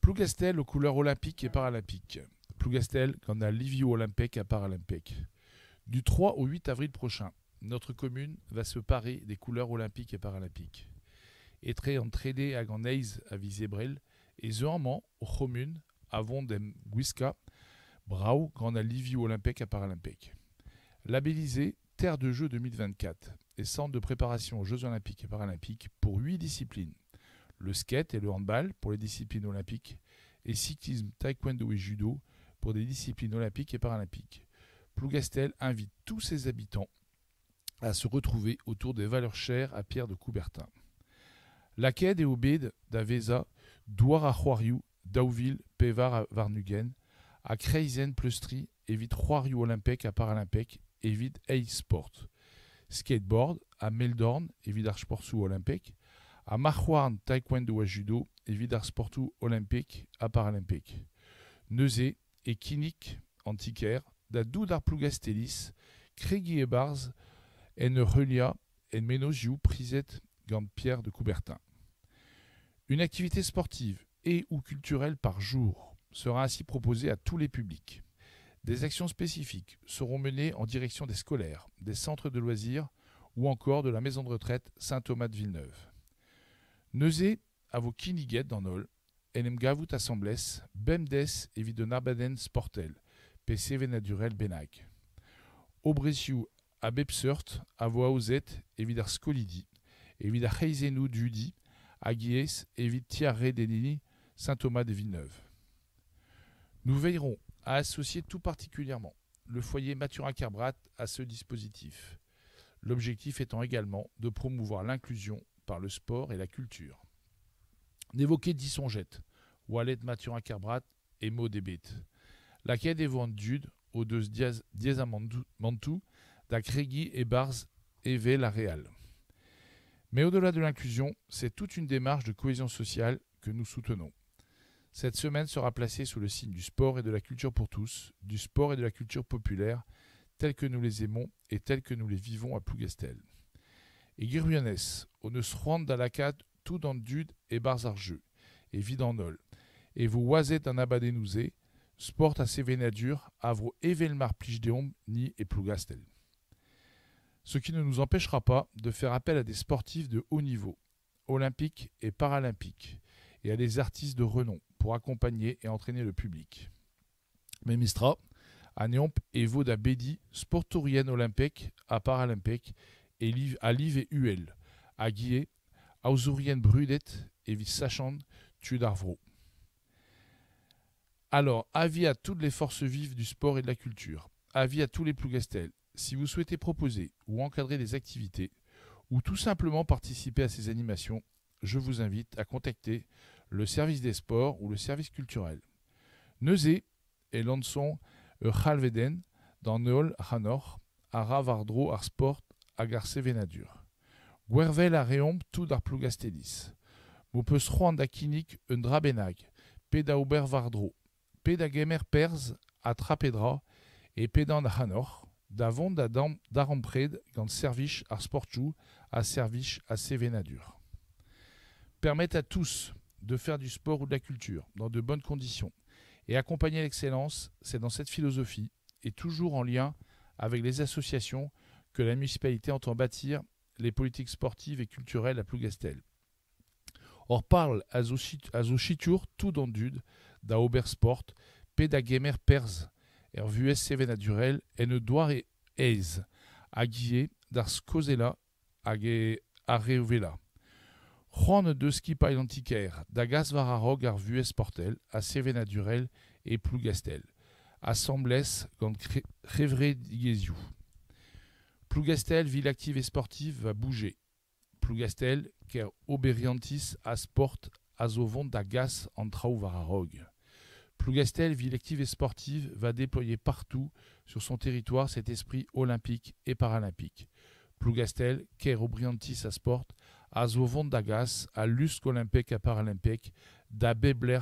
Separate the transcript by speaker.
Speaker 1: Plougastel aux couleurs olympiques et paralympiques. Plougastel qu'on a Livio Olympique à Paralympique. Du 3 au 8 avril prochain, notre commune va se parer des couleurs olympiques et paralympiques. Et très entraîné à Ganeiz à Visebrel et zeurement aux communes avant Vondem, Guisca, Brau grand a Livio Olympique à Paralympique. Labellisé Terre de Jeux 2024 et centre de préparation aux Jeux Olympiques et Paralympiques pour huit disciplines le skate et le handball pour les disciplines olympiques, et cyclisme, taekwondo et judo pour des disciplines olympiques et paralympiques. Plougastel invite tous ses habitants à se retrouver autour des valeurs chères à Pierre de Coubertin. La quête et Obed d'Aveza, Douar à Juariou, Daouville, Pévar à Varnugen, à Kreisen Plustri, évite Juariou Olympique à Paralympique, évite sport Skateboard à Meldorn, évite sous Olympique, à Taekwondo à judo et Vidar Sportu olympique à paralympique. Neusé et Kinik antiquaire da Doudar Plougastelis, Crégui et Bars, en Relia et Menosiou Prisette Gandpierre pierre de Coubertin. Une activité sportive et ou culturelle par jour sera ainsi proposée à tous les publics. Des actions spécifiques seront menées en direction des scolaires, des centres de loisirs ou encore de la maison de retraite Saint-Thomas de Villeneuve. Neuze avokin kiniget dans holl, en em gavout asambles, bemdez evit un sportel, pe naturel adurel bennak. Obrezioù a bep seurt a vo aozet evit ar skolidi, evit ar c'heizenou dudi Saint-Thomas de Villeneuve. Nous veillerons à associer tout particulièrement le foyer Mathurin Carbrat à ce dispositif, l'objectif étant également de promouvoir l'inclusion par le sport et la culture. N'évoquez dix songettes, Wallet Mathurin Carbrat et Maud bêtes La quête est vendue aux deux da d'Acrégui et Bars et la Real. Mais au-delà de l'inclusion, c'est toute une démarche de cohésion sociale que nous soutenons. Cette semaine sera placée sous le signe du sport et de la culture pour tous, du sport et de la culture populaire, tels que nous les aimons et tels que nous les vivons à Plougastel. Et « On ne se rend d'Alakat, tout dans Dud et Barzarjeu, et vide Vidanol, et vous oisez un abadénousé, sport à et à vos évelmar plichdeom, ni et plougastel. Ce qui ne nous empêchera pas de faire appel à des sportifs de haut niveau, olympiques et paralympiques, et à des artistes de renom pour accompagner et entraîner le public. Mémistra, à Néomp et Voda Bédi, sportourienne olympique à paralympique, et à Live et UL. Aguillé, Ausurienne Brudet et Vissachan Tudarvro. Alors, avis à toutes les forces vives du sport et de la culture. Avis à tous les plougastels. Si vous souhaitez proposer ou encadrer des activités, ou tout simplement participer à ces animations, je vous invite à contacter le service des sports ou le service culturel. Nezé et Lanson euh, Halveden dans Neol Hanor, Ara Ravardro Arsport, Agarce, Venadur. Guervel a reomp tout d'arplugastelis. plougastelliz. Mo peus roan da kinik un pe da ober vardro, da gemer perz a trapédra e hanor, da dam da à gant servich ar sportchou a servich a sevenadur. Permettre à tous de faire du sport ou de la culture dans de bonnes conditions et accompagner l'excellence, c'est dans cette philosophie et toujours en lien avec les associations que la municipalité entend bâtir les politiques sportives et culturelles à Plougastel. Or parle à Zouchitur, tout Dude, da sport Pédagamer Pers, Ervues CV Naturel, ne doit et Eis, à Guillet, d'Ars Cosella, Reuvela. Juan de Skipa Identicaire, d'Agas Vararog, Arvues Portel, à CV Naturel et Plougastel. Assemblès, quand Révré Plougastel, ville active et sportive, va bouger. Plougastel, ker Oberiantis, sport Azovon, Dagas, Plougastel, ville active et sportive, va déployer partout sur son territoire cet esprit olympique et paralympique. Plougastel, ker Obriantis, sport Azovon, Dagas, à Lusk Olympique et Paralympique, d'Abebler,